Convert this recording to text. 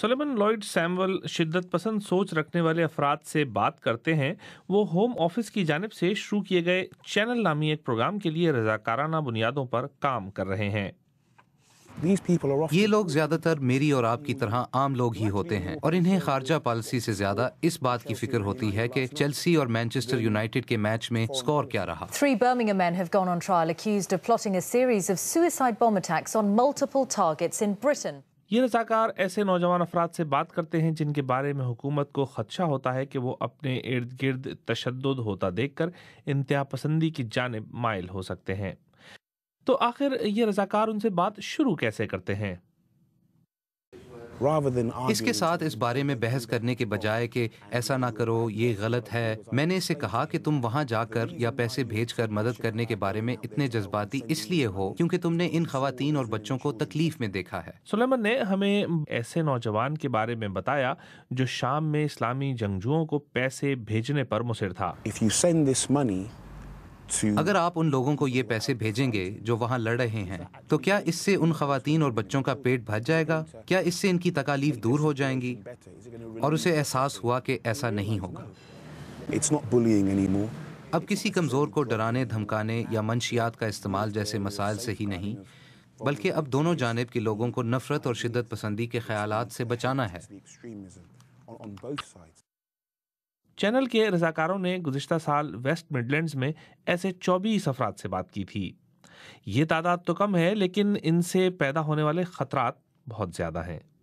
سلیمن لوئڈ Samuel شدت پسند سوچ رکھنے والے افراد سے بات کرتے ہیں وہ ہوم آفس کی جانب سے شروع کیے گئے چینل نامی ایک پروگرام کے لیے رضاکارانہ بنیادوں پر کام کر رہے ہیں یہ لوگ زیادہ تر میری اور آپ کی طرح عام لوگ ہی ہوتے ہیں اور انہیں خارجہ پالیسی سے زیادہ اس بات کی فکر ہوتی ہے کہ چلسی اور مینچسٹر یونائٹڈ کے میچ میں سکور کیا رہا three Birmingham men have gone on trial accused of plotting a series of suicide bomb attacks on multiple targets in Britain یہ رضاکار ایسے نوجوان افراد سے بات کرتے ہیں جن کے بارے میں حکومت کو خدشہ ہوتا ہے کہ وہ اپنے ارد گرد تشدد ہوتا دیکھ کر انتہا پسندی کی جانب مائل ہو سکتے ہیں تو آخر یہ رضاکار ان سے بات شروع کیسے کرتے ہیں اس کے ساتھ اس بارے میں بحث کرنے کے بجائے کہ ایسا نہ کرو یہ غلط ہے میں نے اسے کہا کہ تم وہاں جا کر یا پیسے بھیج کر مدد کرنے کے بارے میں اتنے جذباتی اس لیے ہو کیونکہ تم نے ان خواتین اور بچوں کو تکلیف میں دیکھا ہے سلیمن نے ہمیں ایسے نوجوان کے بارے میں بتایا جو شام میں اسلامی جنگجوؤں کو پیسے بھیجنے پر مصر تھا اگر آپ ان لوگوں کو یہ پیسے بھیجیں گے جو وہاں لڑ رہے ہیں تو کیا اس سے ان خواتین اور بچوں کا پیٹ بھج جائے گا کیا اس سے ان کی تکالیف دور ہو جائیں گی اور اسے احساس ہوا کہ ایسا نہیں ہوگا اب کسی کمزور کو ڈرانے دھمکانے یا منشیات کا استعمال جیسے مسائل سے ہی نہیں بلکہ اب دونوں جانب کے لوگوں کو نفرت اور شدت پسندی کے خیالات سے بچانا ہے چینل کے رضاکاروں نے گزشتہ سال ویسٹ مڈلینڈز میں ایسے چوبیس افراد سے بات کی تھی یہ تعداد تو کم ہے لیکن ان سے پیدا ہونے والے خطرات بہت زیادہ ہیں